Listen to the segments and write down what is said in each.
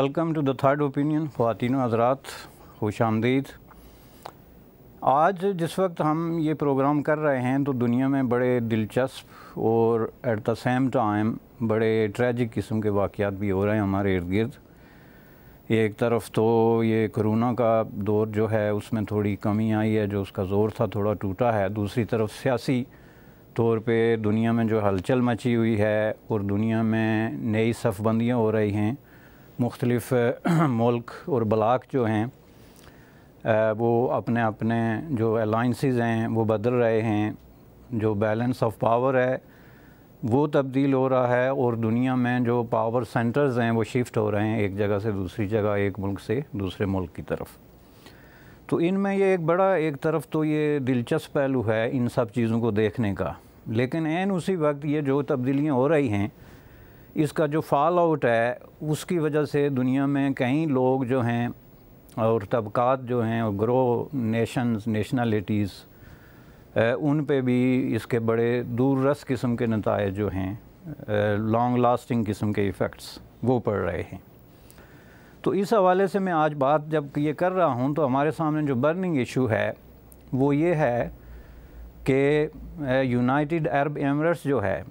welcome to the third opinion ख़वान हजरात खुश आमदीद आज जिस वक्त हम ये प्रोग्राम कर रहे हैं तो दुनिया में बड़े दिलचस्प और एट द सेम टाइम बड़े ट्रेजिक किस्म के वाक़ात भी हो रहे हैं हमारे इर्द गिर्द एक तरफ तो ये कोरोना का दौर जो है उसमें थोड़ी कमी आई है जो उसका ज़ोर था थोड़ा टूटा है दूसरी तरफ सियासी तौर पे दुनिया में जो हलचल मची हुई है और दुनिया में नई सफ़बंदियाँ हो रही हैं मुख्तलफ़ मुल्क और ब्लाक जो हैं वो अपने अपने जो अलाइंस हैं वो बदल रहे हैं जो बैलेंस ऑफ पावर है वो तब्दील हो रहा है और दुनिया में जो पावर सेंटर्स हैं वो शिफ्ट हो रहे हैं एक जगह से दूसरी जगह एक मुल्क से दूसरे मुल्क की तरफ तो इनमें ये एक बड़ा एक तरफ तो ये दिलचस्प पहलू है इन सब चीज़ों को देखने का लेकिन एन उसी वक्त ये जो तब्दीलियाँ हो रही हैं इसका जो फॉल आउट है उसकी वजह से दुनिया में कई लोग जो हैं और तबक़ात जो हैं और ग्रो नेशंस नेशनलिटीज़ उन पे भी इसके बड़े दूर रस किस्म के नतज जो हैं लॉन्ग लास्टिंग किस्म के इफ़ेक्ट्स वो पड़ रहे हैं तो इस हवाले से मैं आज बात जब ये कर रहा हूँ तो हमारे सामने जो बर्निंग इशू है वो ये है कि यूनाइटेड अरब एमरेट्स जो है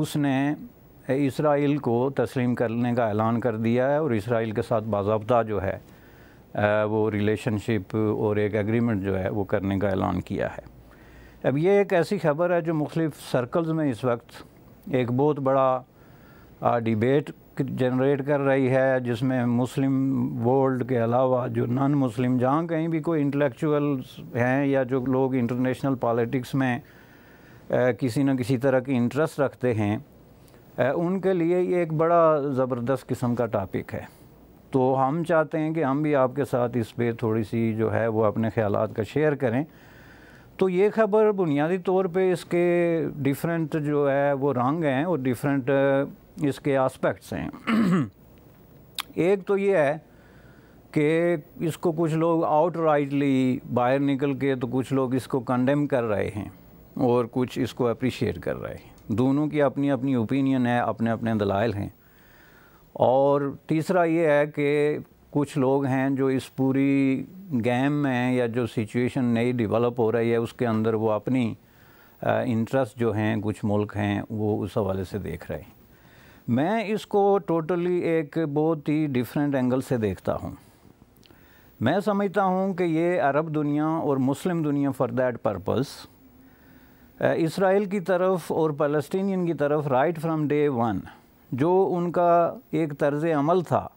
उसने इसराइल को तस्लीम करने का ऐलान कर दिया है और इसराइल के साथ बाबा जो है वो रिलेशनशिप और एक एग्रीमेंट जो है वो करने का ऐलान किया है अब ये एक ऐसी खबर है जो मुख्तफ सर्कल्स में इस वक्त एक बहुत बड़ा डिबेट जनरेट कर रही है जिसमें मुस्लिम वर्ल्ड के अलावा जो नॉन मुस्लिम जहाँ कहीं भी कोई इंटेलेक्चुअल्स हैं या जो लोग इंटरनेशनल पॉलिटिक्स में किसी न किसी तरह की इंटरेस्ट रखते हैं उनके लिए ये एक बड़ा ज़बरदस्त किस्म का टॉपिक है तो हम चाहते हैं कि हम भी आपके साथ इस पर थोड़ी सी जो है वो अपने ख्याल का शेयर करें तो ये खबर बुनियादी तौर पे इसके डिफरेंट जो है वो रंग हैं और डिफरेंट इसके आस्पेक्ट्स हैं एक तो ये है कि इसको कुछ लोग आउट राइटली बाहर निकल के तो कुछ लोग इसको कंडेम कर रहे हैं और कुछ इसको अप्रिशिएट कर रहे हैं दोनों की अपनी अपनी ओपिनियन है अपने अपने दलाइल हैं और तीसरा ये है कि कुछ लोग हैं जो इस पूरी गेम में या जो सिचुएशन नई डेवलप हो रही है उसके अंदर वो अपनी इंटरेस्ट जो हैं कुछ मुल्क हैं वो उस हवाले से देख रहे हैं मैं इसको टोटली एक बहुत ही डिफरेंट एंगल से देखता हूँ मैं समझता हूँ कि ये अरब दुनिया और मुस्लिम दुनिया फॉर दैट पर्पज़ इसराइल की तरफ और फ़लस्तियन की तरफ राइट फ्रॉम डे वन जो उनका एक तर्ज अमल था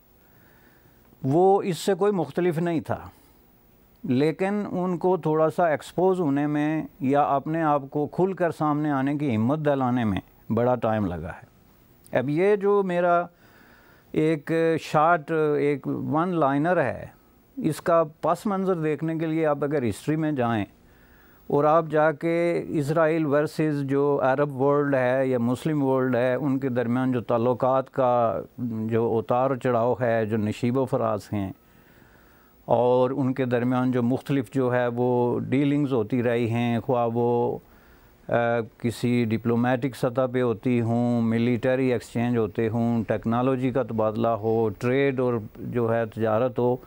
वो इससे कोई मुख्तलफ़ नहीं था लेकिन उनको थोड़ा सा एक्सपोज होने में या अपने आप को खुल कर सामने आने की हिम्मत दिलाने में बड़ा टाइम लगा है अब ये जो मेरा एक शार्ट एक वन लाइनर है इसका पस मंज़र देखने के लिए आप अगर हिस्ट्री में जाएँ और आप जाके इसराइल वर्सेस जो अरब वर्ल्ड है या मुस्लिम वर्ल्ड है उनके दरमियान जो ताल्लुक का जो उतार चढ़ाव है जो नशीब फराज हैं और उनके दरमियान जो मुख्तलिफ जो है वो डीलिंग्स होती रही हैं ख्वा वो आ, किसी डिप्लोमेटिक सतह पे होती हूँ मिलिटरी एक्सचेंज होते हों टेक्नोलॉजी का तबादला हो ट्रेड और जो है तजारत हो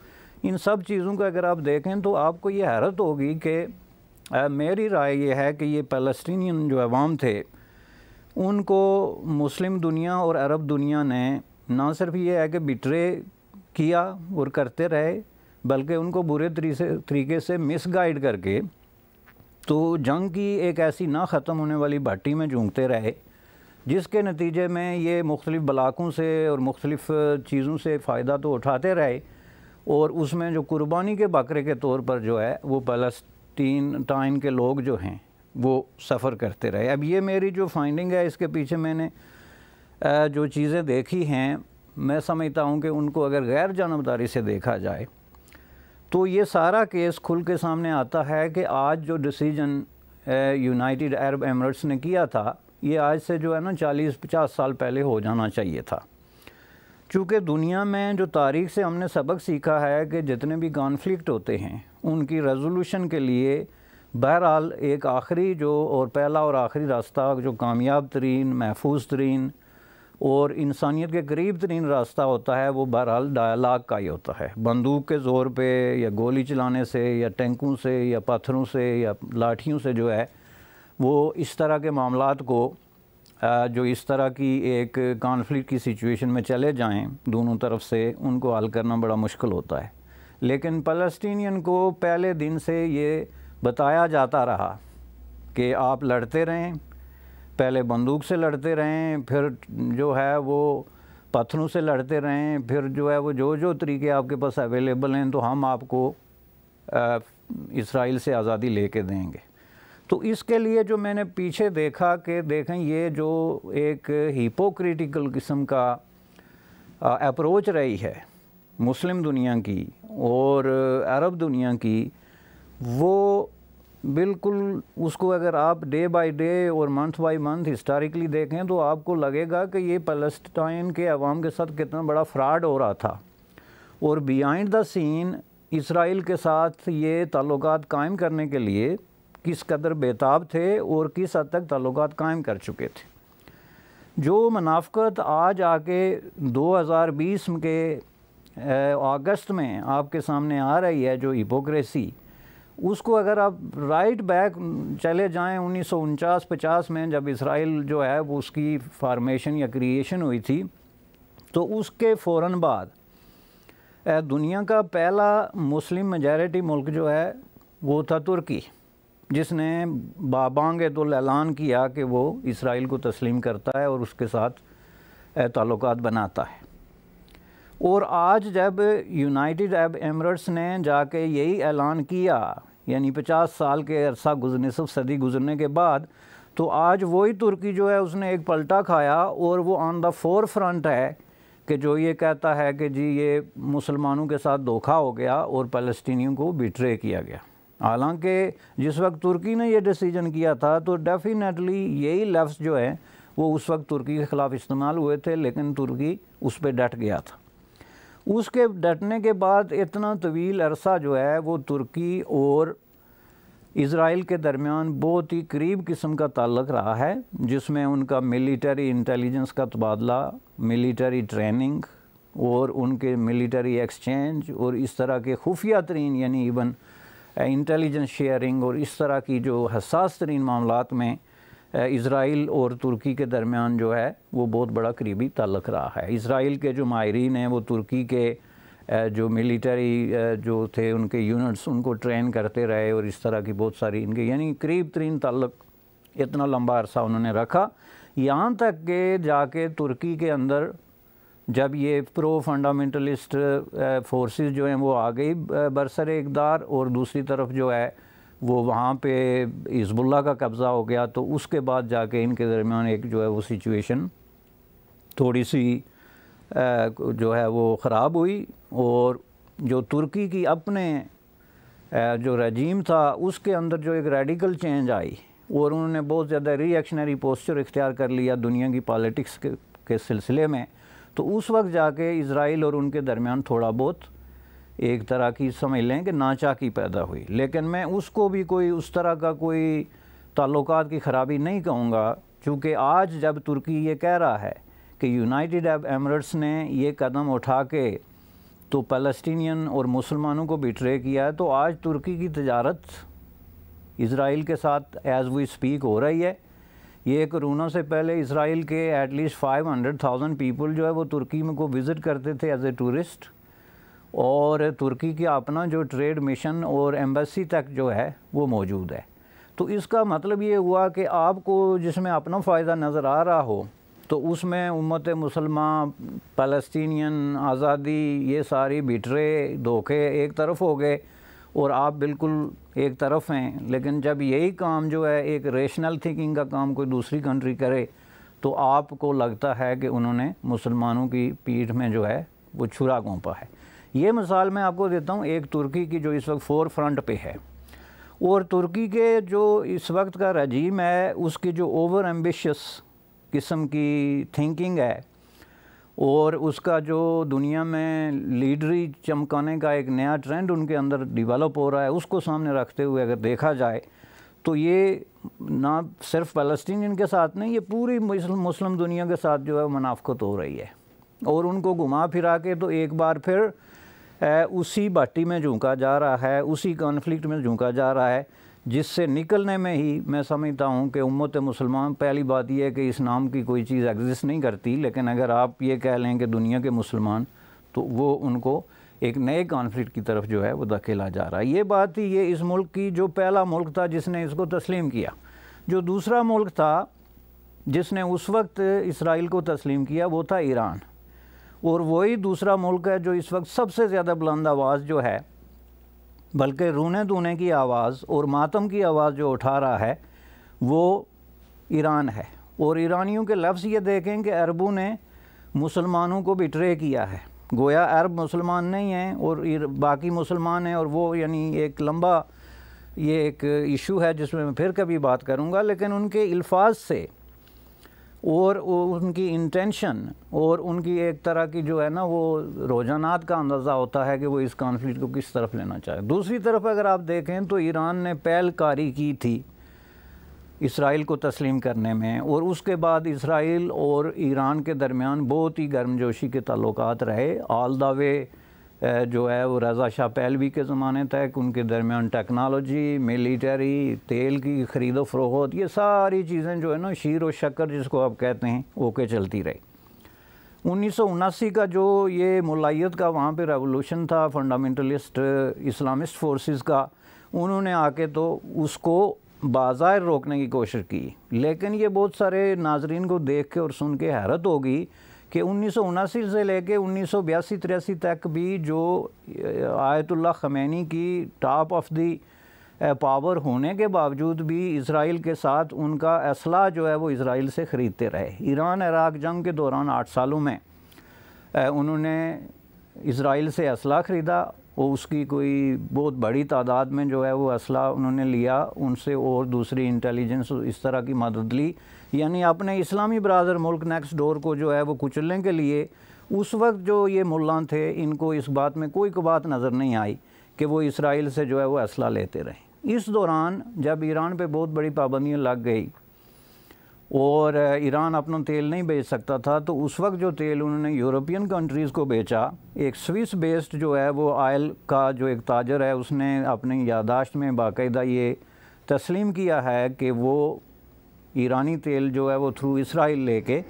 इन सब चीज़ों का अगर आप देखें तो आपको ये हैरत होगी कि आ, मेरी राय ये है कि ये फ़लस्तिन जो अवाम थे उनको मुस्लिम दुनिया और अरब दुनिया ने ना सिर्फ ये है कि बिटरे किया और करते रहे बल्कि उनको बुरे तरीके से मिस गाइड करके तो जंग की एक ऐसी ना ख़त्म होने वाली भट्टी में झूंघते रहे जिसके नतीजे में ये मुख्तलिफ़ बलाकों से और मुख्तलिफ़ चीज़ों से फ़ायदा तो उठाते रहे और उसमें जो कुर्बानी के बकरे के तौर पर जो है वो पलस्त तीन टाइन के लोग जो हैं वो सफ़र करते रहे अब ये मेरी जो फाइंडिंग है इसके पीछे मैंने जो चीज़ें देखी हैं मैं समझता हूँ कि उनको अगर गैर जानबदारी से देखा जाए तो ये सारा केस खुल के सामने आता है कि आज जो डिसीजन यूनाइटेड अरब एमरेट्स ने किया था ये आज से जो है ना 40-50 साल पहले हो जाना चाहिए था चूँकि दुनिया में जो तारीख से हमने सबक सीखा है कि जितने भी कॉन्फ्लिक्ट होते हैं उनकी रेजोल्यूशन के लिए बहरहाल एक आखिरी जो और पहला और आखिरी रास्ता जो कामयाब तरीन महफूज तरीन और इंसानियत के करीब तरीन रास्ता होता है वो बहरहाल डायलाग का ही होता है बंदूक के ज़ोर पे या गोली चलाने से या टेंकों से या पत्थरों से या लाठियों से जो है वो इस तरह के मामला को जो इस तरह की एक कॉन्फ्लिक्ट की सिचुएशन में चले जाएं दोनों तरफ से उनको हल करना बड़ा मुश्किल होता है लेकिन फ़लस्तीनियन को पहले दिन से ये बताया जाता रहा कि आप लड़ते रहें पहले बंदूक से लड़ते रहें फिर जो है वो पत्थरों से लड़ते रहें फिर जो है वो जो जो तरीके आपके पास अवेलेबल हैं तो हम आपको इसराइल से आज़ादी ले देंगे तो इसके लिए जो मैंने पीछे देखा कि देखें ये जो एक हिपोक्रिटिकल किस्म का अप्रोच रही है मुस्लिम दुनिया की और अरब दुनिया की वो बिल्कुल उसको अगर आप डे बाय डे और मंथ बाय मंथ हिस्टोरिकली देखें तो आपको लगेगा कि ये फ़लस्तान के अवाम के साथ कितना बड़ा फ्रॉड हो रहा था और बियाइंड द सीन इसराइल के साथ ये ताल्लुकात कायम करने के लिए किस कदर बेताब थे और किस हद तक ताल्लुक कायम कर चुके थे जो मुनाफ़त आज आके 2020 के अगस्त में आपके सामने आ रही है जो हिपोक्रेसी उसको अगर आप राइट बैक चले जाएं उन्नीस सौ पचास में जब इसराइल जो है वो उसकी फार्मेशन या क्रिएशन हुई थी तो उसके फ़ौर बाद दुनिया का पहला मुस्लिम मेजॉरिटी मुल्क जो है वो था तुर्की जिसने बाबांग ऐलान किया कि वो इसराइल को तस्लीम करता है और उसके साथ ताल्लुक बनाता है और आज जब यूनाइटेड अरब एमरेट्स ने जाके यही ऐलान किया यानी 50 साल के अरसा गुजरने सब सदी गुजरने के बाद तो आज वही तुर्की जो है उसने एक पलटा खाया और वो ऑन द फोर फ्रंट है कि जो ये कहता है कि जी ये मुसलमानों के साथ धोखा हो गया और फ़लस्तियों को बिट्रे किया गया हालांकि जिस वक्त तुर्की ने यह डिसीजन किया था तो डेफिनेटली यही लफ्ज़ जो है वो उस वक्त तुर्की के ख़िलाफ़ इस्तेमाल हुए थे लेकिन तुर्की उस पर डट गया था उसके डटने के बाद इतना तवील अरसा जो है वो तुर्की और इसराइल के दरमियान बहुत ही करीब किस्म का ताल्लक रहा है जिसमें उनका मिलिट्री इंटेलिजेंस का तबादला मिलिट्री ट्रेनिंग और उनके मिलिट्री एक्सचेंज और इस तरह के खुफिया तरीन यानी इवन इंटेलिजेंस शेयरिंग और इस तरह की जो हसास तरीन मामला में इसराइल और तुर्की के दरमियान जो है वो बहुत बड़ा करीबी तल्लक रहा है इसराइल के जो माहरीन हैं वो तुर्की के जो मिलिट्री जो थे उनके यूनिट्स उनको ट्रेन करते रहे और इस तरह की बहुत सारी इनके यानी करीब तरीन तल्लक इतना लंबा अरसा उन्होंने रखा यहाँ तक के जाके तुर्की के अंदर जब ये प्रो फंडामेंटलिस्ट फोर्सेस जो हैं वो आ गई बरसर इकदार और दूसरी तरफ जो है वो वहाँ पे हिजबुल्ला का कब्ज़ा हो गया तो उसके बाद जाके इनके दरमियान एक जो है वो सिचुएशन थोड़ी सी जो है वो ख़राब हुई और जो तुर्की की अपने जो रजीम था उसके अंदर जो एक रेडिकल चेंज आई और उन्होंने बहुत ज़्यादा रिएक्शनरी पोस्चर इख्तियार कर लिया दुनिया की पॉलिटिक्स के, के सिलसिले में तो उस वक्त जाके इसराइल और उनके दरमियान थोड़ा बहुत एक तरह की समझ लें कि नाचा की पैदा हुई लेकिन मैं उसको भी कोई उस तरह का कोई ताल्लुक की ख़राबी नहीं कहूँगा चूँकि आज जब तुर्की ये कह रहा है कि यूनाइटेड अरब एमरेट्स ने ये कदम उठा के तो फ़लस्तियन और मुसलमानों को बिट्रे किया है तो आज तुर्की की तजारत इसराइल के साथ एज़ वी स्पीक हो रही है ये कोरोना से पहले इसराइल के at least five hundred thousand people जो है वो तुर्की में को विज़िट करते थे एज ए टूरिस्ट और तुर्की का अपना जो ट्रेड मिशन और एम्बेसी तक जो है वो मौजूद है तो इसका मतलब ये हुआ कि आपको जिसमें अपना फ़ायदा नज़र आ रहा हो तो उसमें उम्मत मुसलमान पलस्तनी आज़ादी ये सारी बिटरे धोखे एक तरफ हो गए और आप बिल्कुल एक तरफ हैं लेकिन जब यही काम जो है एक रेशनल थिंकिंग का काम कोई दूसरी कंट्री करे तो आपको लगता है कि उन्होंने मुसलमानों की पीठ में जो है वो छुरा गोंपा है ये मिसाल मैं आपको देता हूँ एक तुर्की की जो इस वक्त फोर फ्रंट पे है और तुर्की के जो इस वक्त का रजीम है उसकी जो ओवर एम्बिशस किस्म की थिंकिंग है और उसका जो दुनिया में लीडरी चमकाने का एक नया ट्रेंड उनके अंदर डिवेलप हो रहा है उसको सामने रखते हुए अगर देखा जाए तो ये ना सिर्फ फ़लस्तीन के साथ नहीं ये पूरी मुस्लिम दुनिया के साथ जो है मुनाफ्त हो रही है और उनको घुमा फिरा के तो एक बार फिर उसी बाटी में झोंका जा रहा है उसी कॉन्फ्लिक्ट में झोंका जा रहा है जिससे निकलने में ही मैं समझता हूँ कि उम्मत मुसलमान पहली बात यह है कि इस नाम की कोई चीज़ एग्जिस्ट नहीं करती लेकिन अगर आप ये कह लें कि दुनिया के मुसलमान तो वो उनको एक नए कॉन्फ्लिक्ट की तरफ जो है वो धकेला जा रहा है ये बात थी ये इस मुल्क की जो पहला मुल्क था जिसने इसको तस्लीम किया जो दूसरा मुल्क था जिसने उस वक्त इसराइल को तस्लीम किया वो था ईरान और वही दूसरा मुल्क है जो इस वक्त सबसे ज़्यादा बुलंद आवाज़ जो है बल्कि रूने दूने की आवाज़ और मातम की आवाज़ जो उठा रहा है वो ईरान है और ईरानियों के लफ्ज़ ये देखें कि अरबों ने मुसलमानों को बिट्रे किया है गोया अरब मुसलमान नहीं हैं और बाकी मुसलमान हैं और वो यानी एक लंबा ये एक इशू है जिसमें मैं फिर कभी बात करूँगा लेकिन उनके अल्फाज से और उनकी इंटेंशन और उनकी एक तरह की जो है ना वो रोजाना का अंदाज़ा होता है कि वो इस कॉन्फ्लिक्ट को किस तरफ लेना चाहे दूसरी तरफ अगर आप देखें तो ईरान ने पहलकारी की थी इसराइल को तस्लीम करने में और उसके बाद इसराइल और ईरान के दरमियान बहुत ही गर्मजोशी के ताल्लुक रहे आल द वे जो है वो रज़ा शाह पहलवी के ज़माने तक उनके दरमियान टेक्नोलॉजी मिलिटरी तेल की ख़रीदो फरोख्त ये सारी चीज़ें जो है ना शीर व शक्कर जिसको आप कहते हैं वो के चलती रही उन्नीस का जो ये मलाइत का वहाँ पे रेवोल्यूशन था फंडामेंटलिस्ट इस्लामिस्ट फोर्सेस का उन्होंने आके तो उसको बाजार रोकने की कोशिश की लेकिन ये बहुत सारे नाजरन को देख के और सुन के हैरत होगी कि उन्नीस से लेके उन्नीस सौ तक भी जो आयतुल्ला खमैनी की टॉप ऑफ दी पावर होने के बावजूद भी इसराइल के साथ उनका असलाह जो है वो इसराइल से ख़रीदते रहे ईरान इराक जंग के दौरान आठ सालों में उन्होंने इसराइल से असलाह ख़रीदा और उसकी कोई बहुत बड़ी तादाद में जो है वो असलाह उन्होंने लिया उनसे और दूसरी इंटेलिजेंस इस तरह की मदद ली यानी अपने इस्लामी बरदर मुल्क नेक्स्ट डोर को जो है वो कुचलने के लिए उस वक्त जो ये मुल्ला थे इनको इस बात में कोई को बात नज़र नहीं आई कि वो इसराइल से जो है वो असला लेते रहे इस दौरान जब ईरान पे बहुत बड़ी पाबंदियाँ लग गई और ईरान अपना तेल नहीं बेच सकता था तो उस वक्त जो तेल उन्होंने यूरोपियन कंट्रीज़ को बेचा एक स्विस बेस्ड जो है वो आयल का जो एक ताजर है उसने अपनी यादाश्त में बाकायदा ये तस्लीम किया है कि वो ईरानी तेल जो है वो थ्रू इसराइल लेके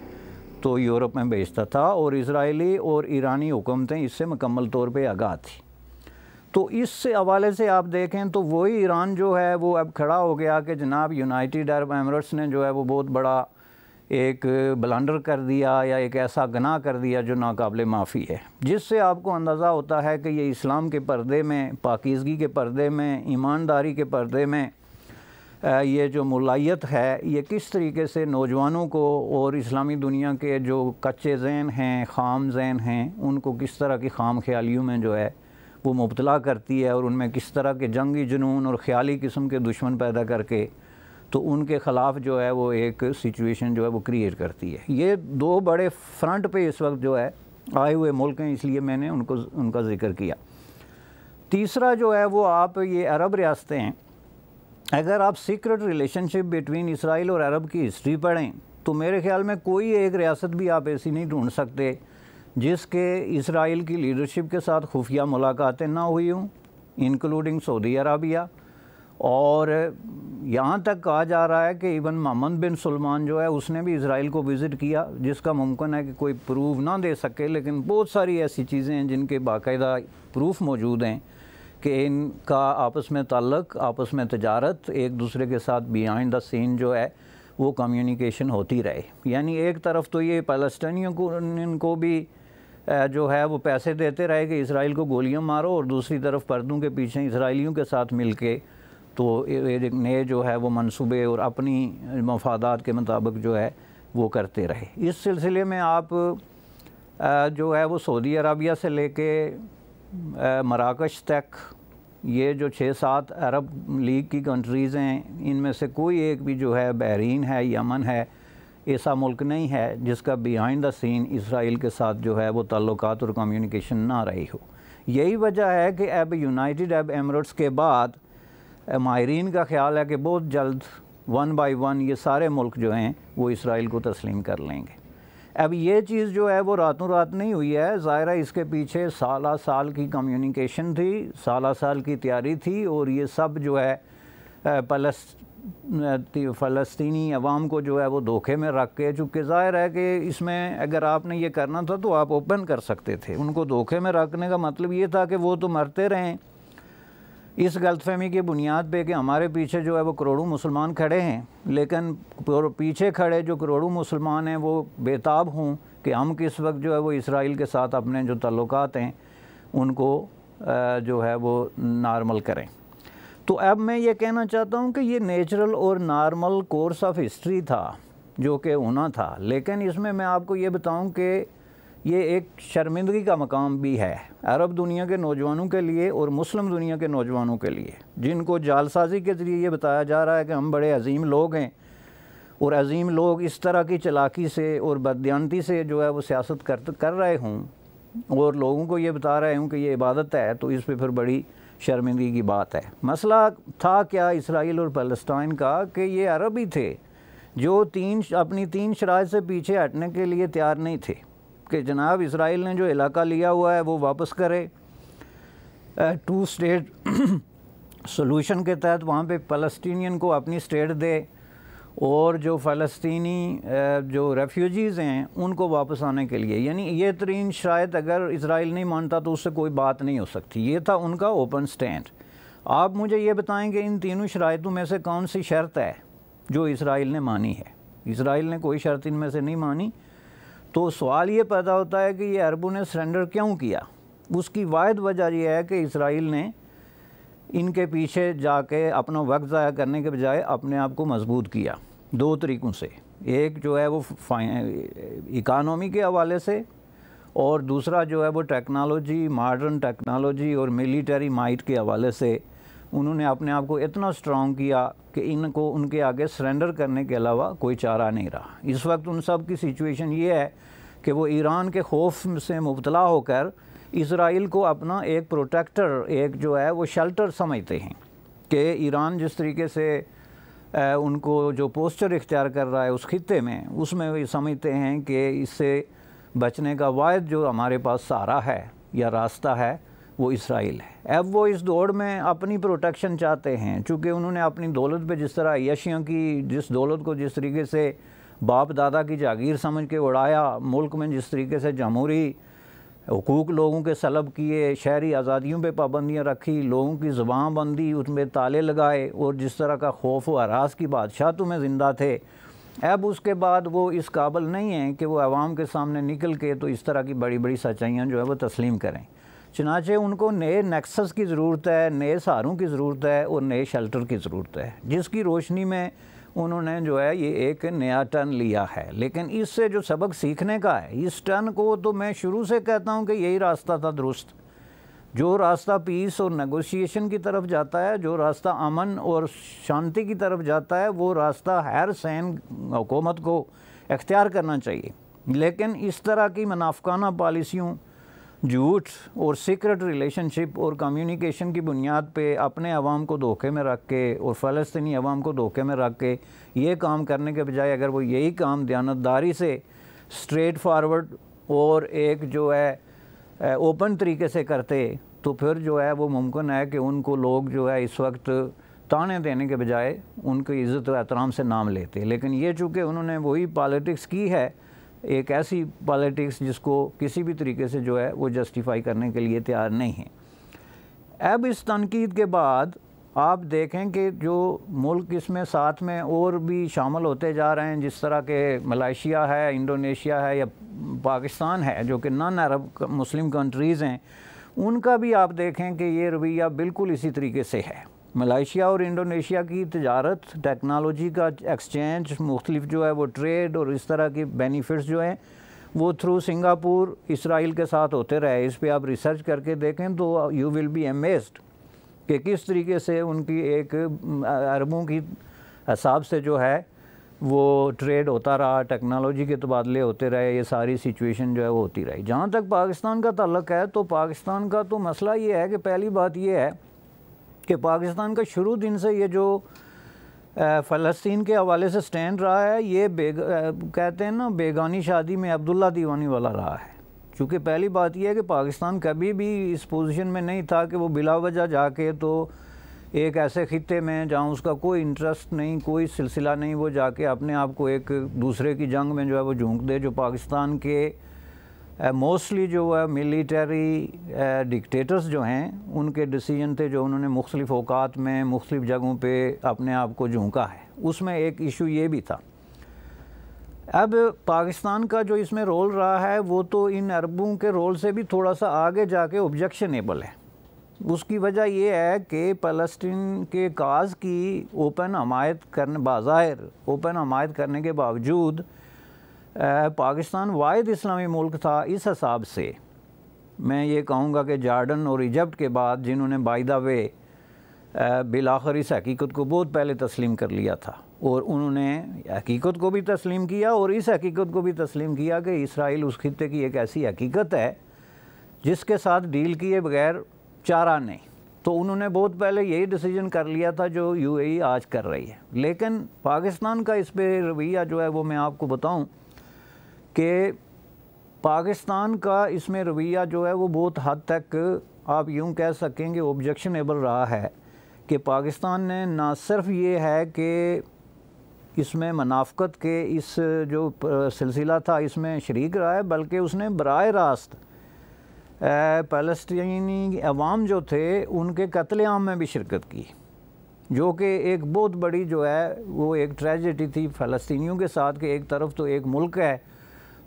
तो यूरोप में बेचता था और इसराइली और ईरानी हुकूमतें इससे मकम्मल तौर पर आगाह थी तो इस हवाले से आप देखें तो वही ईरान जो है वो अब खड़ा हो गया कि जनाब यूनाइटेड अरब एमरेट्स ने जो है वो बहुत बड़ा एक ब्लंडर कर दिया या एक ऐसा गनाह कर दिया जो नाकबले माफ़ी है जिससे आपको अंदाज़ा होता है कि ये इस्लाम के पर्दे में पाकिजगी के पर्दे में ईमानदारी के पर्दे में ये जो मलाइत है ये किस तरीके से नौजवानों को और इस्लामी दुनिया के जो कच्चे जहन हैं खाम जहन हैं उनको किस तरह की खाम ख्यालियों में जो है वो मुबतला करती है और उनमें किस तरह के जंगी जुनून और ख्याली किस्म के दुश्मन पैदा करके तो उनके ख़िलाफ़ जो है वो एक सिचुएशन जो है वो क्रिएट करती है ये दो बड़े फ्रंट पे इस वक्त जो है आए हुए मुल्क हैं इसलिए मैंने उनको उनका ज़िक्र किया तीसरा जो है वो आप ये अरब रियासतें हैं अगर आप सीक्रेट रिलेशनशिप बिटवीन इसराइल और अरब की हिस्ट्री पढ़ें तो मेरे ख्याल में कोई एक रियासत भी आप ऐसी नहीं ढूंढ सकते जिसके इसराइल की लीडरशिप के साथ खुफिया मुलाकातें ना हुई हूँ इंक्लूडिंग सऊदी अरबिया और यहाँ तक कहा जा रहा है कि इवन मोहम्मद बिन सलमान जो है उसने भी इसराइल को विज़िट किया जिसका मुमकिन है कि कोई प्रूफ ना दे सके लेकिन बहुत सारी ऐसी चीज़ें हैं जिनके बाकायदा प्रूफ मौजूद हैं कि इनका आपस में तल्लक आपस में तजारत एक दूसरे के साथ बिहाइंड द सीन जो है वो कम्युनिकेशन होती रहे यानी एक तरफ तो ये पैलस्टीनियों को इनको भी जो है वो पैसे देते रहे कि इसराइल को गोलियां मारो और दूसरी तरफ पर्दों के पीछे इसराइलियों के साथ मिलके तो नए जो है वो मंसूबे और अपनी मफादात के मुताबिक जो है वो करते रहे इस सिलसिले में आप जो है वो सऊदी अरबिया से लेके मराकश तक ये जो छः सात अरब लीग की कंट्रीज़ हैं इनमें से कोई एक भी जो है बहरीन है यमन है ऐसा मुल्क नहीं है जिसका बिहाइंड द सीन इसराइल के साथ जो है वो ताल्लुक और कम्युनिकेशन ना रही हो यही वजह है कि अब यूनाइटेड अब एमरेट्स के बाद माहरीन का ख्याल है कि बहुत जल्द वन बाय वन ये सारे मुल्क जो हैं वो इसराइल को तस्लीम कर लेंगे अब ये चीज़ जो है वो रातों रात नहीं हुई है ज़ाहिर इसके पीछे साल साल की कम्युनिकेशन थी साल साल की तैयारी थी और ये सब जो है पलस फ़लस्तनी अवाम को जो है वो धोखे में रख के चूँकि ज़ाहिर है कि इसमें अगर आपने ये करना था तो आप ओपन कर सकते थे उनको धोखे में रखने का मतलब ये था कि वो तो मरते रहें इस गलतफहमी की बुनियाद पे कि हमारे पीछे जो है वो करोड़ों मुसलमान खड़े हैं लेकिन पीछे खड़े जो करोड़ों मुसलमान हैं वो बेताब हों कि हम किस वक्त जो है वो इसराइल के साथ अपने जो तल्लक हैं उनको जो है वो नॉर्मल करें तो अब मैं ये कहना चाहता हूँ कि ये नेचुरल और नॉर्मल कोर्स ऑफ हिस्ट्री था जो कि होना था लेकिन इसमें मैं आपको ये बताऊँ कि ये एक शर्मिंदगी का मकाम भी है अरब दुनिया के नौजवानों के लिए और मुस्लिम दुनिया के नौजवानों के लिए जिनको जालसाजी के ज़रिए ये बताया जा रहा है कि हम बड़े अजीम लोग हैं और अजीम लोग इस तरह की चलाकी से और बदयानती से जो है वो सियासत कर कर रहे हों और लोगों को ये बता रहे हूँ कि ये इबादत है तो इस पर फिर बड़ी शर्मिंदगी की बात है मसला था क्या इसराइल और पलस्तान का कि ये अरब ही थे जो तीन अपनी तीन शराय से पीछे हटने के लिए तैयार नहीं थे कि जनाब इसराइल ने जो इलाका लिया हुआ है वो वापस करे टू स्टेट सोलूशन के तहत वहाँ पे फ़लस्तीनियन को अपनी स्टेट दे और जो फ़लस्तनी जो रेफ्यूजीज़ हैं उनको वापस आने के लिए यानी ये तरीन शायद अगर इसराइल नहीं मानता तो उससे कोई बात नहीं हो सकती ये था उनका ओपन स्टैंड आप मुझे ये बताएं कि इन तीनों शरातों में से कौन सी शर्त है जो इसराइल ने मानी है इसराइल ने कोई शर्त इनमें से नहीं मानी तो सवाल ये पैदा होता है कि ये अरबों ने सरेंडर क्यों किया उसकी वाद वजह यह है कि इसराइल ने इनके पीछे जाके अपना वक्त ज़ाया करने के बजाय अपने आप को मजबूत किया दो तरीक़ों से एक जो है वो इकानमी के हवाले से और दूसरा जो है वो टेक्नोलॉजी मॉडर्न टेक्नोलॉजी और मिलिट्री माइट के हवाले से उन्होंने अपने आप को इतना स्ट्रॉन्ग किया कि इनको उनके आगे सरेंडर करने के अलावा कोई चारा नहीं रहा इस वक्त उन सब की सिचुएशन ये है कि वो ईरान के खौफ से मुबतला होकर इसराइल को अपना एक प्रोटेक्टर एक जो है वो शेल्टर समझते हैं कि ईरान जिस तरीके से उनको जो पोस्चर इख्तियार कर रहा है उस खत्े में उसमें वे समझते हैं कि इससे बचने का वायद जो हमारे पास सहारा है या रास्ता है वो इसराइल है अब वो इस दौड़ में अपनी प्रोटेक्शन चाहते हैं चूँकि उन्होंने अपनी दौलत पे जिस तरह यशियों की जिस दौलत को जिस तरीके से बाप दादा की जागीर समझ के उड़ाया मुल्क में जिस तरीके से जमहूरी हकूक़ लोगों के सलब किए शहरी आज़ादियों पे पाबंदियाँ रखी लोगों की ज़ुबान बंदी उसमें ताले लगाए और जिस तरह का खौफ व हरास की बादशाहतों में ज़िंदा थे अब उसके बाद वो इस काबल नहीं हैं कि वो आवाम के सामने निकल के तो इस तरह की बड़ी बड़ी सच्चाइयाँ जो है वो तस्लीम करें चनाचे उनको नए नेक्सस की ज़रूरत है नए सहारों की ज़रूरत है और नए शेल्टर की ज़रूरत है जिसकी रोशनी में उन्होंने जो है ये एक नया टर्न लिया है लेकिन इससे जो सबक सीखने का है इस टर्न को तो मैं शुरू से कहता हूँ कि यही रास्ता था दुरुस्त जो रास्ता पीस और नगोशिएशन की तरफ जाता है जो रास्ता अमन और शांति की तरफ जाता है वो रास्ता हर सैन हुकूमत को इख्तियार करना चाहिए लेकिन इस तरह की मुनाफाना पॉलिसियों झूठ और सीक्रेट रिलेशनशिप और कम्युनिकेशन की बुनियाद पे अपने आवाम को धोखे में रख के और फ़लस्तनी आवाम को धोखे में रख के ये काम करने के बजाय अगर वो यही काम दयानतदारी से स्ट्रेट फारवर्ड और एक जो है ओपन तरीके से करते तो फिर जो है वो मुमकिन है कि उनको लोग जो है इस वक्त ताने देने के बजाय उनकी इज़्ज़त व एहतराम से नाम लेते लेकिन ये चूँकि उन्होंने वही पॉलिटिक्स की है एक ऐसी पॉलिटिक्स जिसको किसी भी तरीके से जो है वो जस्टिफाई करने के लिए तैयार नहीं है अब इस तनकीद के बाद आप देखें कि जो मुल्क इसमें साथ में और भी शामिल होते जा रहे हैं जिस तरह के मलाइशिया है इंडोनेशिया है या पाकिस्तान है जो कि नॉन अरब मुस्लिम कंट्रीज़ हैं उनका भी आप देखें कि ये रवैया बिल्कुल इसी तरीके से है मलाइशिया और इंडोनेशिया की तजारत टेक्नोलॉजी का एक्सचेंज मुख्तलिफ जो है वो ट्रेड और इस तरह के बेनिफिट्स जो हैं वो थ्रू सिंगापुर इसराइल के साथ होते रहे इस पर आप रिसर्च करके देखें तो यू विल बी अमेज्ड कि किस तरीके से उनकी एक अरबों की हिसाब से जो है वो ट्रेड होता रहा टेक्नोलॉजी के तबादले होते रहे ये सारी सिचुएशन जो है वो होती रही जहाँ तक पाकिस्तान का तल्लक है तो पाकिस्तान का तो मसला ये है कि पहली बात ये है कि पाकिस्तान का शुरू दिन से ये जो फ़लस्तीन के हवाले से स्टैंड रहा है ये बेग कहते हैं ना बेगानी शादी में अब्दुल्ला दीवानी वाला रहा है क्योंकि पहली बात यह है कि पाकिस्तान कभी भी इस पोजीशन में नहीं था कि वो बिला वजह जाके तो एक ऐसे खत्े में जहाँ उसका कोई इंटरेस्ट नहीं कोई सिलसिला नहीं वो जाके अपने आप को एक दूसरे की जंग में जो है वो झोंक दे जो पाकिस्तान के मोस्टली uh, जो है मिलिट्री डिक्टेटर्स जो हैं उनके डिसीजन थे जो उन्होंने मुख्तलिफ़ अवकात में मुख्तलिफ़ जगहों पे अपने आप को झोंका है उसमें एक इशू ये भी था अब पाकिस्तान का जो इसमें रोल रहा है वो तो इन अरबों के रोल से भी थोड़ा सा आगे जाके ऑब्जेक्शनेबल है उसकी वजह यह है कि पलस्टीन के काज की ओपन हमायत करने बाज़ाहिर ओपन हमायत करने के बावजूद पाकिस्तान वाद इस्लामी मुल्क था इस हिसाब से मैं ये कहूँगा कि जार्डन और इजप्ट के बाद जिन्होंने बायदा वे बिलाखर इस हकीकत को बहुत पहले तस्लीम कर लिया था और उन्होंने हकीकत को भी तस्लीम किया और इस हकीकत को भी तस्लीम किया कि इसराइल उस खत्े की एक ऐसी हकीकत है जिसके साथ डील किए बगैर चारा नहीं तो उन्होंने बहुत पहले यही डिसीजन कर लिया था जो यूएई e आज कर रही है लेकिन पाकिस्तान का इस पर रवैया जो है वो मैं आपको बताऊं कि पाकिस्तान का इसमें रवैया जो है वो बहुत हद तक आप यूँ कह सकेंगे ऑब्जेक्शनेबल रहा है कि पाकिस्तान ने ना सिर्फ ये है कि इसमें मुनाफ्त के इस जो सिलसिला था इसमें शरीक रहा है बल्कि उसने बर रास्त फ़लस्तनी अवाम जो थे उनके कत्लेआम में भी शिरकत की जो कि एक बहुत बड़ी जो है वो एक ट्रेजडी थी फ़लस्तनी के साथ कि एक तरफ तो एक मुल्क है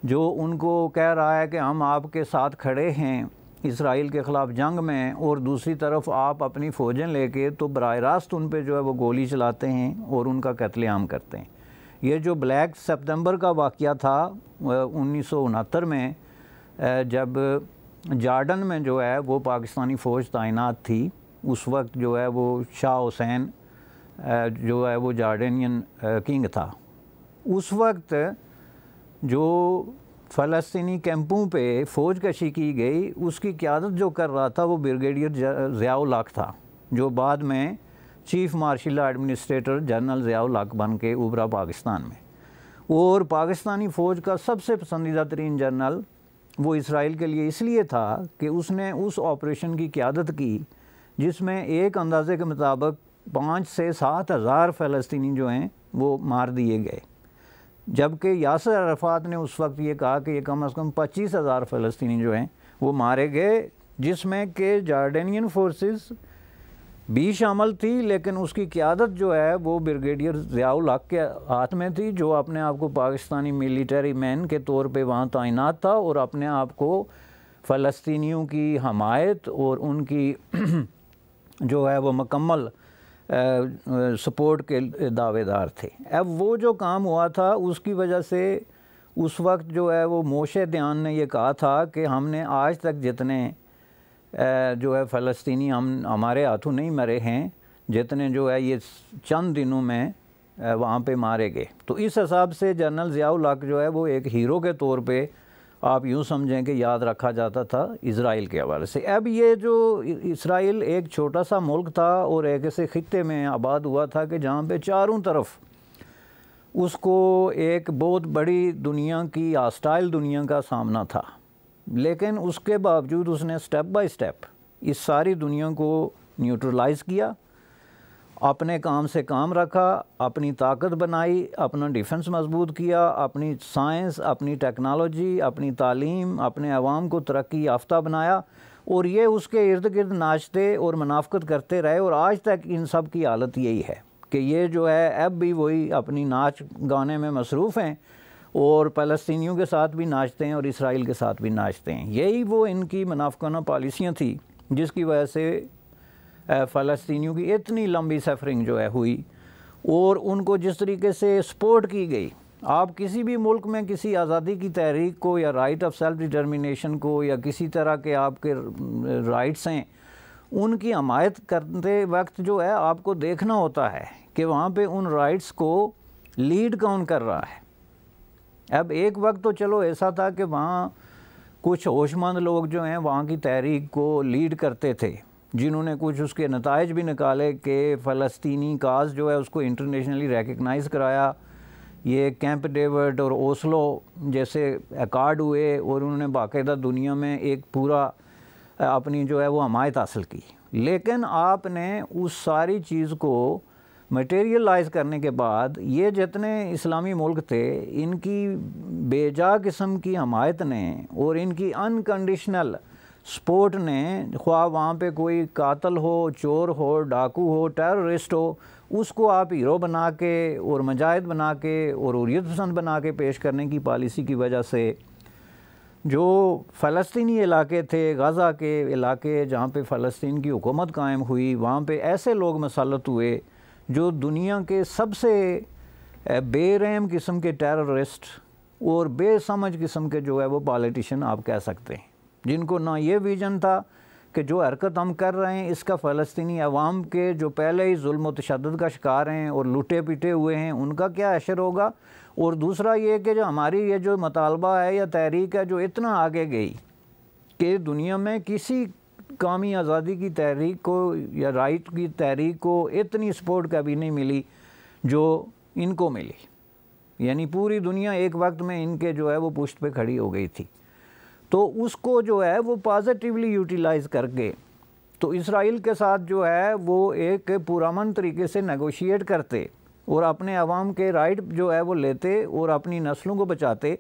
जो उनको कह रहा है कि हम आपके साथ खड़े हैं इसराइल के ख़िलाफ़ जंग में और दूसरी तरफ आप अपनी फ़ौजें लेके तो बर रास्त उन पर जो है वो गोली चलाते हैं और उनका कत्लेआम करते हैं ये जो ब्लैक सितंबर का वाक़ था उन्नीस में जब जार्डन में जो है वो पाकिस्तानी फ़ौज तैनात थी उस वक्त जो है वो शाह हुसैन जो है वो जार्डनियन किंग था उस वक्त जो फ़लस्तनी कैंपों पे फ़ौज कशी की गई उसकी क्यादत जो कर रहा था वो ब्रिगेडियर ज़ियाउलाक था जो बाद में chief martial administrator general Ziaulhaq बन के उबरा पाकिस्तान में और पाकिस्तानी फ़ौज का सबसे पसंदीदा तरीन जनरल वो इसराइल के लिए इसलिए था कि उसने उस ऑपरेशन की क्यादत की जिसमें एक अंदाज़े के मुताबिक पाँच से सात हज़ार फ़लस्तनी जो हैं वो मार दिए गए जबकि यासर अरफात ने उस वक्त ये कहा कि ये कम अज़ कम पच्चीस हज़ार फ़लस्तनी जो हैं वो मारे गए जिसमें कि जार्डनियन फोर्सेस भी शामिल थी लेकिन उसकी क्यादत जो है वो ब्रिगेडियर ज़ियाउल हक के हाथ में थी जो अपने आप को पाकिस्तानी मिलिट्री मैन के तौर पे वहाँ तैनात था और अपने आप को फ़लस्तियों की हमायत और उनकी जो है वो मकम्मल सपोर्ट के दावेदार थे अब वो जो काम हुआ था उसकी वजह से उस वक्त जो है वो मोशे दयान ने ये कहा था कि हमने आज तक जितने जो है फ़लस्तनी हम हमारे हाथों नहीं मरे हैं जितने जो है ये चंद दिनों में वहाँ पे मारे गए तो इस हिसाब से जनरल ज़ियाउल हक जो है वो एक हीरो के तौर पे आप यूँ समझें कि याद रखा जाता था इसराइल के हवाले से अब ये जो इसराइल एक छोटा सा मुल्क था और एक ऐसे खत्े में आबाद हुआ था कि जहाँ पे चारों तरफ उसको एक बहुत बड़ी दुनिया की आस्टाइल दुनिया का सामना था लेकिन उसके बावजूद उसने स्टेप बाय स्टेप इस सारी दुनिया को न्यूट्रलाइज़ किया अपने काम से काम रखा अपनी ताकत बनाई अपना डिफेंस मजबूत किया अपनी साइंस अपनी टेक्नोलॉजी अपनी तालीम अपने आवाम को तरक्की याफ्ता बनाया और ये उसके इर्द गिर्द नाचते और मुनाफ्त करते रहे और आज तक इन सब की हालत यही है कि ये जो है अब भी वही अपनी नाच गाने में मसरूफ़ हैं और फ़लस्तियों के साथ भी नाचते हैं और इसराइल के साथ भी नाचते हैं यही वो इनकी मुनाफाना पॉलिसियाँ थी जिसकी वजह से फ़लस्तियों की इतनी लंबी सफरिंग जो है हुई और उनको जिस तरीके से सपोर्ट की गई आप किसी भी मुल्क में किसी आज़ादी की तहरीक को या राइट ऑफ सेल्फ डिटर्मिनेशन को या किसी तरह के आपके राइट्स हैं उनकी हमायत करते वक्त जो है आपको देखना होता है कि वहाँ पे उन राइट्स को लीड कौन कर रहा है अब एक वक्त तो चलो ऐसा था कि वहाँ कुछ होशमंद लोग जो हैं वहाँ की तहरीक को लीड करते थे जिन्होंने कुछ उसके नतज भी निकाले कि फ़लस्तनी काज जो है उसको इंटरनेशनली रिकगनाइज़ कराया ये कैंप डेविड और ओसलो जैसे एकार्ड हुए और उन्होंने बाकायदा दुनिया में एक पूरा अपनी जो है वो हमायत हासिल की लेकिन आपने उस सारी चीज़ को मटेरियलाइज करने के बाद ये जितने इस्लामी मुल्क थे इनकी बेजा किस्म की हमायत ने और इनकी अनकंडीशनल स्पोर्ट ने ख्वा वहाँ पे कोई कातल हो चोर हो डाकू हो टेररिस्ट हो उसको आप हीरो बना के और मजाहद बना के और उरीत पसंद बना के पेश करने की पॉलिसी की वजह से जो फ़लस्तनी इलाके थे गज़ा के इलाके जहाँ पे फ़लस्तीन की हुकूमत कायम हुई वहाँ पे ऐसे लोग मसलत हुए जो दुनिया के सबसे बेरहम किस्म के टेररिस्ट और बेसमझ किस्म के जो है वो पॉलिटिशन आप कह सकते हैं जिनको ना ये विजन था कि जो हरकत हम कर रहे हैं इसका फ़लस्तनी अवाम के जो पहले ही म तशद का शिकार हैं और लूटे पिटे हुए हैं उनका क्या असर होगा और दूसरा ये कि जो हमारी ये जो मतालबा है या तहरीक है जो इतना आगे गई कि दुनिया में किसी कामी आज़ादी की तहरीक को या राइट की तहरीक को इतनी सपोर्ट कभी नहीं मिली जो इनको मिली यानी पूरी दुनिया एक वक्त में इनके जो है वो पुश्त पे खड़ी हो गई थी तो उसको जो है वो पॉजिटिवली यूटिलाइज़ करके तो इसराइल के साथ जो है वो एक पुरान तरीके से नगोशिएट करते और अपने आवाम के राइट जो है वो लेते और अपनी नस्लों को बचाते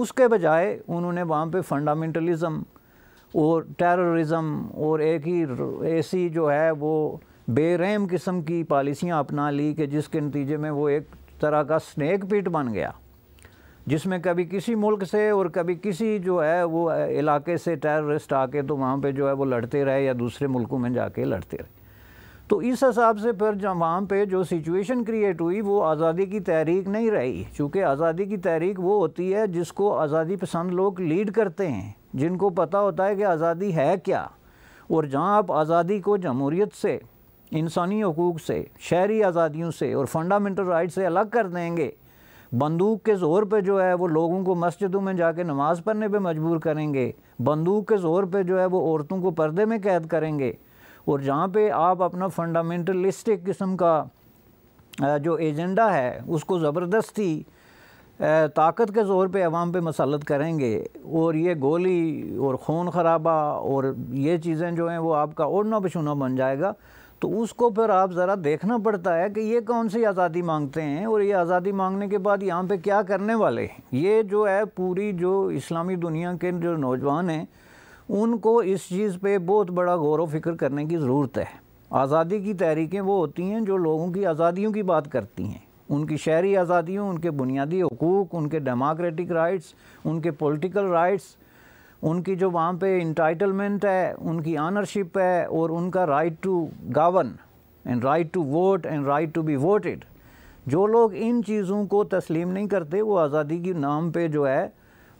उसके बजाय उन्होंने वहाँ पे फंडामेंटलिज्म और टेररिज्म और एक ही ऐसी जो है वो बेरहम किस्म की पॉलिसियाँ अपना ली कि जिसके नतीजे में वो एक तरह का स्नैक पीट बन गया जिसमें कभी किसी मुल्क से और कभी किसी जो है वो इलाके से टेररिस्ट आके तो वहाँ पे जो है वो लड़ते रहे या दूसरे मुल्कों में जाके लड़ते रहे तो इस हिसाब से फिर जब वहाँ पे जो सिचुएशन क्रिएट हुई वो आज़ादी की तहरीक नहीं रही चूँकि आज़ादी की तहरीक वो होती है जिसको आज़ादी पसंद लोग लीड करते हैं जिनको पता होता है कि आज़ादी है क्या और जहाँ आप आज़ादी को जमहूरीत से इंसानी हकूक़ से शहरी आज़ादियों से और फंडामेंटल राइट से अलग कर देंगे बंदूक के ज़ोर पे जो है वो लोगों को मस्जिदों में जाके नमाज़ पढ़ने पे मजबूर करेंगे बंदूक के ज़ोर पे जो है वो औरतों को पर्दे में कैद करेंगे और जहाँ पे आप अपना फंडामेंटलिस्टिक किस्म का जो एजेंडा है उसको ज़बरदस्ती ताकत के ज़ोर पे अवाम पे मसलत करेंगे और ये गोली और खून खराबा और ये चीज़ें जो हैं वो आपका ओढ़ना बछूना बन जाएगा तो उसको फिर आप ज़रा देखना पड़ता है कि ये कौन सी आज़ादी मांगते हैं और ये आज़ादी मांगने के बाद यहाँ पे क्या करने वाले हैं ये जो है पूरी जो इस्लामी दुनिया के जो नौजवान हैं उनको इस चीज़ पे बहुत बड़ा गौर व फिक्र करने की ज़रूरत है आज़ादी की तहरीकें वो होती हैं जो लोगों की आज़ादियों की बात करती हैं उनकी शहरी आज़ादियों उनके बुनियादी हकूक़ उनके डेमोक्रेटिक राइट्स उनके पोलिटिकल राइट्स उनकी जो वहाँ पे इंटाइटलमेंट है उनकी आनरशिप है और उनका right to govern and right to vote and right to be voted जो लोग इन चीज़ों को तस्लीम नहीं करते वो आज़ादी के नाम पे जो है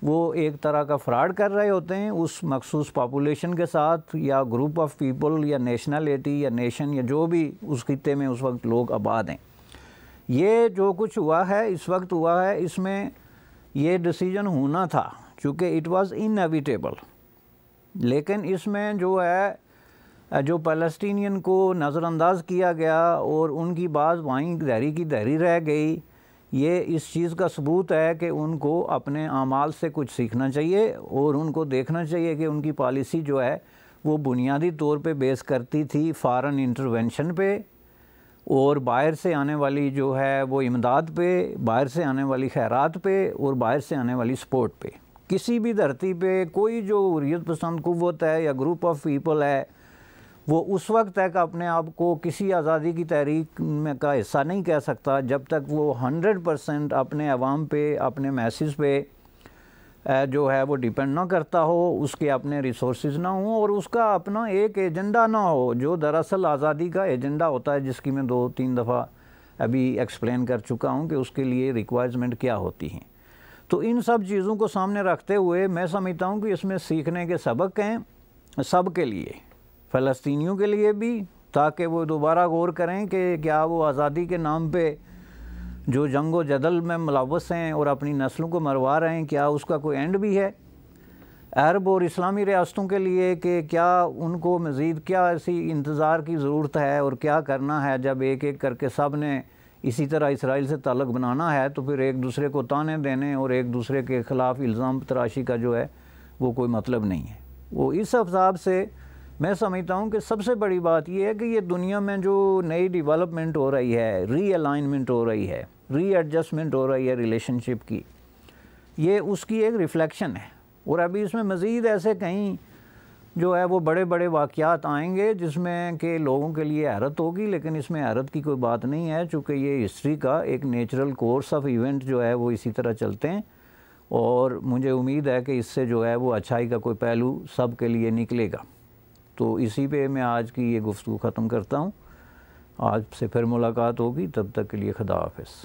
वो एक तरह का फ्रॉड कर रहे होते हैं उस मखसूस पापोलेशन के साथ या ग्रुप ऑफ पीपल या नेशनलिटी या नेशन या जो भी उस खत्े में उस वक्त लोग आबाद हैं ये जो कुछ हुआ है इस वक्त हुआ है इसमें ये डिसीजन होना था क्योंकि इट वाज इनएविटेबल लेकिन इसमें जो है जो फ़लस्तियन को नज़रअंदाज किया गया और उनकी बात वहीं दहरी की दहरी रह गई ये इस चीज़ का सबूत है कि उनको अपने अमाल से कुछ सीखना चाहिए और उनको देखना चाहिए कि उनकी पॉलिसी जो है वो बुनियादी तौर पे बेस करती थी फ़ारन इंटरवेंशन पे और बाहर से आने वाली जो है वो इमदाद पे बाहर से आने वाली खैरात पे और बाहर से आने वाली सपोर्ट पे किसी भी धरती पे कोई जो हुरियत पसंद कुत है या ग्रुप ऑफ पीपल है वो उस वक्त तक अपने आप को किसी आज़ादी की तहरीक में का हिस्सा नहीं कह सकता जब तक वो हंड्रेड परसेंट अपने अवाम पे अपने मैसेज पे जो है वो डिपेंड ना करता हो उसके अपने रिसोर्स ना हों और उसका अपना एक एजेंडा ना हो जो दरअसल आज़ादी का एजेंडा होता है जिसकी मैं दो तीन दफ़ा अभी एक्सप्लेन कर चुका हूँ कि उसके लिए रिक्वायरमेंट क्या होती हैं तो इन सब चीज़ों को सामने रखते हुए मैं समझता हूँ कि इसमें सीखने के सबक हैं सब के लिए फ़लस्तियों के लिए भी ताकि वो दोबारा गौर करें कि क्या वो आज़ादी के नाम पे जो व जदल में मुलवस हैं और अपनी नस्लों को मरवा रहे हैं क्या उसका कोई एंड भी है अरब और इस्लामी रियासतों के लिए कि क्या उनको मज़ीद क्या ऐसी इंतज़ार की ज़रूरत है और क्या करना है जब एक एक करके सब ने इसी तरह इसराइल से ताल्लक बनाना है तो फिर एक दूसरे को ताने देने और एक दूसरे के ख़िलाफ़ इल्ज़ाम तराशी का जो है वो कोई मतलब नहीं है वो इस हिसाब से मैं समझता हूँ कि सबसे बड़ी बात यह है कि ये दुनिया में जो नई डिवेलपमेंट हो रही है रीअलाइनमेंट हो रही है रीएडजस्टमेंट हो रही है रिलेशनशिप की ये उसकी एक रिफ़्लेक्शन है और अभी इसमें मज़ीद ऐसे कहीं जो है वो बड़े बड़े वाक़ात आएंगे जिसमें कि लोगों के लिए हैरत होगी लेकिन इसमें हैरत की कोई बात नहीं है चूँकि ये हिस्ट्री का एक नेचुरल कोर्स ऑफ इवेंट जो है वो इसी तरह चलते हैं और मुझे उम्मीद है कि इससे जो है वो अच्छाई का कोई पहलू सब के लिए निकलेगा तो इसी पे मैं आज की ये गुफ्तु ख़त्म करता हूँ आज से फिर मुलाकात होगी तब तक के लिए खुदा हाफिज़